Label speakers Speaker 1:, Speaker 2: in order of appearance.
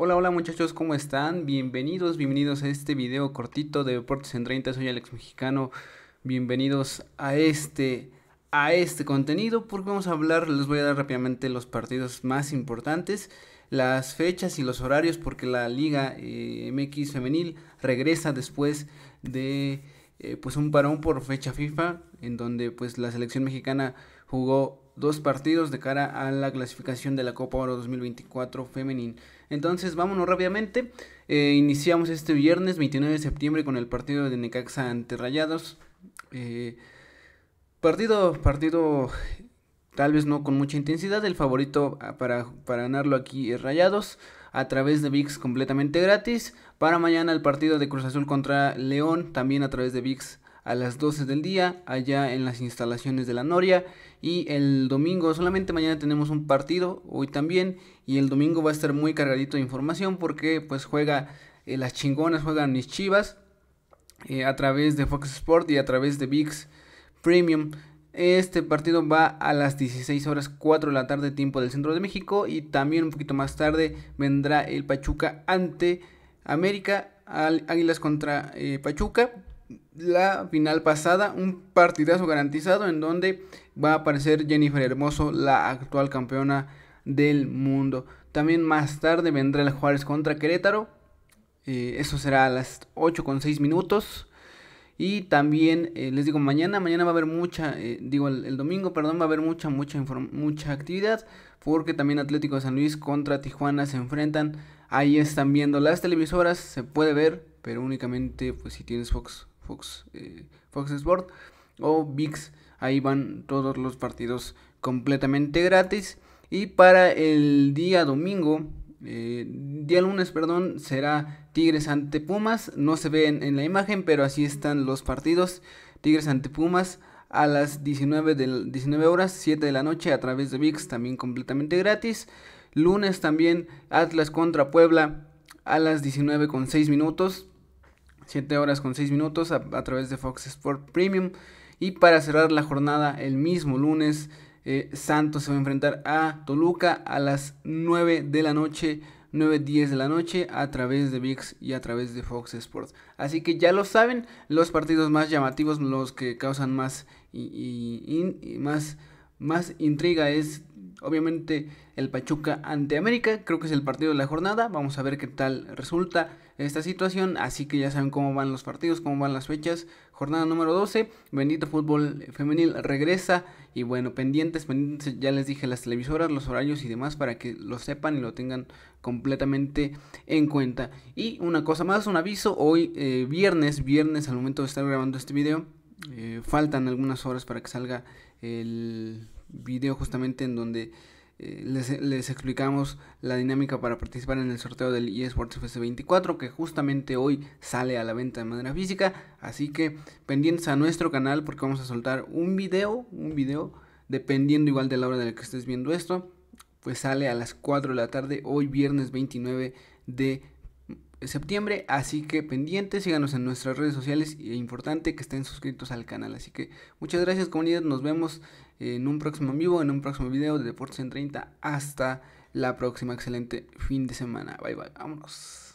Speaker 1: Hola, hola muchachos, ¿cómo están? Bienvenidos, bienvenidos a este video cortito de Deportes en 30. Soy Alex Mexicano. Bienvenidos a este a este contenido porque vamos a hablar, les voy a dar rápidamente los partidos más importantes, las fechas y los horarios porque la Liga eh, MX femenil regresa después de eh, pues un parón por fecha FIFA, en donde pues la selección mexicana jugó dos partidos de cara a la clasificación de la Copa Oro 2024 Femenin Entonces vámonos rápidamente, eh, iniciamos este viernes 29 de septiembre con el partido de Necaxa ante Rayados. Eh, partido, partido tal vez no con mucha intensidad, el favorito ah, para ganarlo aquí es Rayados a través de VIX completamente gratis. Para mañana el partido de Cruz Azul contra León también a través de VIX a las 12 del día allá en las instalaciones de la Noria y el domingo solamente mañana tenemos un partido hoy también y el domingo va a estar muy cargadito de información porque pues juega eh, las chingonas juegan mis Chivas eh, a través de Fox Sport y a través de VIX Premium este partido va a las 16 horas 4 de la tarde tiempo del centro de México y también un poquito más tarde vendrá el Pachuca ante América, Águilas contra eh, Pachuca. La final pasada, un partidazo garantizado en donde va a aparecer Jennifer Hermoso, la actual campeona del mundo. También más tarde vendrá el Juárez contra Querétaro. Eh, eso será a las 8 con minutos. Y también eh, les digo, mañana, mañana va a haber mucha, eh, digo, el, domingo, perdón, va a haber mucha, mucha, mucha actividad. Porque también Atlético de San Luis contra Tijuana se enfrentan. Ahí están viendo las televisoras, se puede ver, pero únicamente pues si tienes Fox, Fox, eh, Fox Sport o VIX, ahí van todos los partidos completamente gratis. Y para el día domingo, eh, día lunes, perdón, será Tigres ante Pumas. No se ve en, la imagen, pero así están los partidos. Tigres ante Pumas a las 19, 19 horas, 7 de la noche, a través de VIX, también completamente gratis. Lunes también Atlas contra Puebla a las 19 con 6 minutos. 7 horas con 6 minutos a, través de Fox Sport Premium. Y para cerrar la jornada el mismo lunes eh, Santos se va a enfrentar a Toluca a las 9 de la noche. 9.10 de la noche a través de VIX y a través de Fox Sports. Así que ya lo saben, los partidos más llamativos, los que causan más, y, más, más intriga es obviamente el Pachuca ante América, creo que es el partido de la jornada, vamos a ver qué tal resulta esta situación, así que ya saben cómo van los partidos, cómo van las fechas, jornada número 12, bendito fútbol femenil regresa y bueno, pendientes, pendientes, ya les dije las televisoras, los horarios y demás para que lo sepan y lo tengan completamente en cuenta. Y una cosa más, un aviso, hoy eh, viernes, viernes al momento de estar grabando este video, eh, faltan algunas horas para que salga el video justamente en donde eh, les, explicamos la dinámica para participar en el sorteo del eSports fs 24 que justamente hoy sale a la venta de manera física. Así que pendientes a nuestro canal porque vamos a soltar un video, un video, dependiendo igual de la hora de la que estés viendo esto, pues sale a las 4 de la tarde hoy viernes 29 de septiembre, así que pendientes, síganos en nuestras redes sociales y es importante que estén suscritos al canal. Así que muchas gracias comunidad, nos vemos en un próximo vivo, en un próximo video de Deportes en 30. Hasta la próxima, excelente fin de semana. Bye bye, vámonos.